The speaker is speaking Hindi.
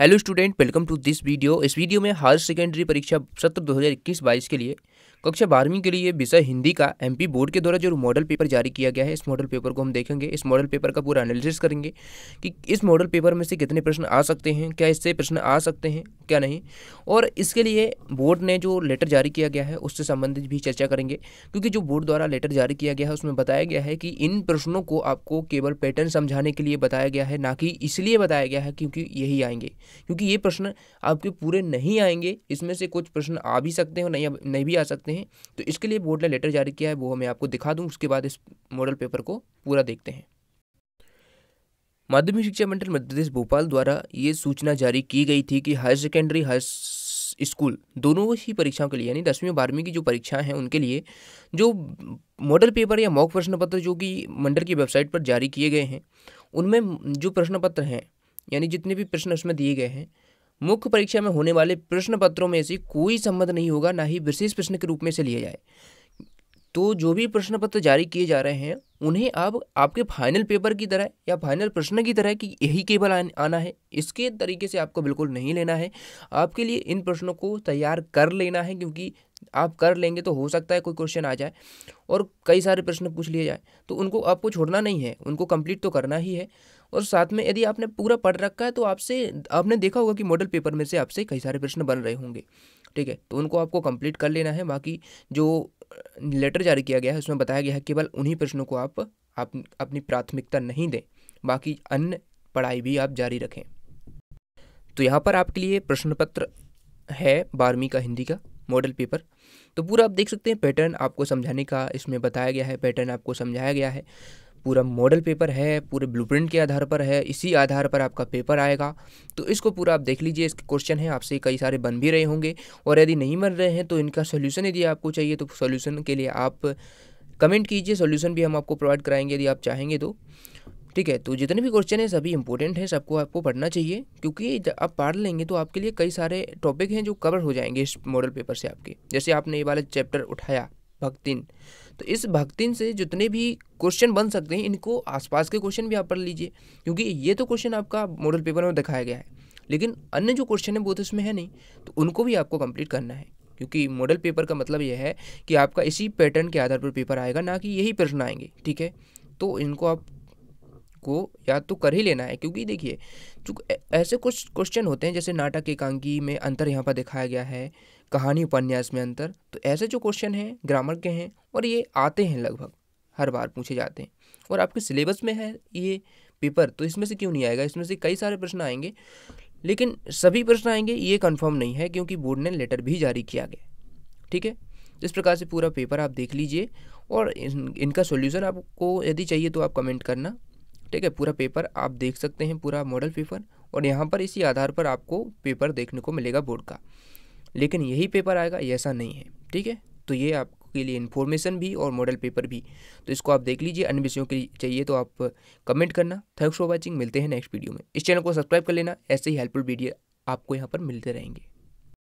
hello student welcome to this video इस वीडियो में हायर सेकेंडरी परीक्षा सत्र 2021-22 के लिए कक्षा बारहवीं के लिए विषय हिंदी का एमपी बोर्ड के द्वारा जो मॉडल पेपर जारी किया गया है इस मॉडल पेपर को हम देखेंगे इस मॉडल पेपर का पूरा एनालिसिस करेंगे कि इस मॉडल पेपर में से कितने प्रश्न आ सकते हैं क्या इससे प्रश्न आ सकते हैं क्या नहीं और इसके लिए बोर्ड ने जो लेटर जारी किया गया है उससे संबंधित भी चर्चा करेंगे क्योंकि जो बोर्ड द्वारा लेटर जारी किया गया है उसमें बताया गया है कि इन प्रश्नों को आपको केवल पैटर्न समझाने के लिए बताया गया है ना कि इसलिए बताया गया है क्योंकि यही आएंगे क्योंकि ये प्रश्न आपके पूरे नहीं आएंगे इसमें से कुछ प्रश्न आ भी सकते हैं और नहीं नहीं भी आ सकते हैं हैं तो इसके लिए बोर्ड ने लेटर जारी किया है वो मैं आपको दिखा दूँ उसके बाद इस मॉडल पेपर को पूरा देखते हैं माध्यमिक शिक्षा मंडल मध्य प्रदेश भोपाल द्वारा ये सूचना जारी की गई थी कि हायर सेकेंडरी हायर स्कूल दोनों ही परीक्षाओं के लिए यानी दसवीं और बारहवीं की जो परीक्षाएं हैं उनके लिए जो मॉडल पेपर या मॉक प्रश्न पत्र जो कि मंडल की वेबसाइट पर जारी किए गए हैं उनमें जो प्रश्न पत्र हैं यानी जितने भी प्रश्न उसमें दिए गए हैं मुख्य परीक्षा में होने वाले प्रश्न पत्रों में से कोई संबंध नहीं होगा ना ही विशेष प्रश्न के रूप में से लिया जाए तो जो भी प्रश्न पत्र जारी किए जा रहे हैं उन्हें आप आपके फाइनल पेपर की तरह या फाइनल प्रश्न की तरह कि यही केवल आना है इसके तरीके से आपको बिल्कुल नहीं लेना है आपके लिए इन प्रश्नों को तैयार कर लेना है क्योंकि आप कर लेंगे तो हो सकता है कोई क्वेश्चन आ जाए और कई सारे प्रश्न पूछ लिए जाए तो उनको आपको छोड़ना नहीं है उनको कंप्लीट तो करना ही है और साथ में यदि आपने पूरा पढ़ रखा है तो आपसे आपने देखा होगा कि मॉडल पेपर में से आपसे कई सारे प्रश्न बन रहे होंगे ठीक है तो उनको आपको कंप्लीट कर लेना है बाकी जो लेटर जारी किया गया है उसमें बताया गया है केवल उन्हीं प्रश्नों को आप, आप अपनी प्राथमिकता नहीं दें बाकी अन्य पढ़ाई भी आप जारी रखें तो यहाँ पर आपके लिए प्रश्न पत्र है बारहवीं का हिंदी का मॉडल पेपर तो पूरा आप देख सकते हैं पैटर्न आपको समझाने का इसमें बताया गया है पैटर्न आपको समझाया गया है पूरा मॉडल पेपर है पूरे ब्लूप्रिंट के आधार पर है इसी आधार पर आपका पेपर आएगा तो इसको पूरा आप देख लीजिए इसके क्वेश्चन हैं आपसे कई सारे बन भी रहे होंगे और यदि नहीं बन रहे हैं तो इनका सोल्यूशन यदि आपको चाहिए तो सोल्यूशन के लिए आप कमेंट कीजिए सोल्यूशन भी हम आपको प्रोवाइड कराएंगे यदि आप चाहेंगे तो ठीक है तो जितने भी क्वेश्चन हैं सभी इंपॉर्टेंट हैं सबको आपको पढ़ना चाहिए क्योंकि आप पढ़ लेंगे तो आपके लिए कई सारे टॉपिक हैं जो कवर हो जाएंगे इस मॉडल पेपर से आपके जैसे आपने ये वाले चैप्टर उठाया भक्तिन तो इस भक्तिन से जितने भी क्वेश्चन बन सकते हैं इनको आसपास के क्वेश्चन भी आप पढ़ लीजिए क्योंकि ये तो क्वेश्चन आपका मॉडल पेपर में दिखाया गया है लेकिन अन्य जो क्वेश्चन है वो तो इसमें है नहीं तो उनको भी आपको कंप्लीट करना है क्योंकि मॉडल पेपर का मतलब यह है कि आपका इसी पैटर्न के आधार पर पेपर आएगा ना कि यही प्रश्न आएंगे ठीक है तो इनको आप आपको याद तो कर ही लेना है क्योंकि देखिए ऐसे कुछ क्वेश्चन होते हैं जैसे नाटक एकांकी में अंतर यहाँ पर दिखाया गया है कहानी उपन्यास में अंतर तो ऐसे जो क्वेश्चन हैं ग्रामर के हैं और ये आते हैं लगभग हर बार पूछे जाते हैं और आपके सिलेबस में है ये पेपर तो इसमें से क्यों नहीं आएगा इसमें से कई सारे प्रश्न आएंगे लेकिन सभी प्रश्न आएंगे ये कंफर्म नहीं है क्योंकि बोर्ड ने लेटर भी जारी किया गया ठीक है इस प्रकार से पूरा पेपर आप देख लीजिए और इन, इनका सॉल्यूशन आपको यदि चाहिए तो आप कमेंट करना ठीक है पूरा पेपर आप देख सकते हैं पूरा मॉडल पेपर और यहाँ पर इसी आधार पर आपको पेपर देखने को मिलेगा बोर्ड का लेकिन यही पेपर आएगा ऐसा नहीं है ठीक है तो ये आपके लिए इन्फॉर्मेशन भी और मॉडल पेपर भी तो इसको आप देख लीजिए अन्य विषयों के लिए चाहिए तो आप कमेंट करना थैंक्स फॉर वॉचिंग मिलते हैं नेक्स्ट वीडियो में इस चैनल को सब्सक्राइब कर लेना ऐसे ही हेल्पफुल वीडियो आपको यहाँ पर मिलते रहेंगे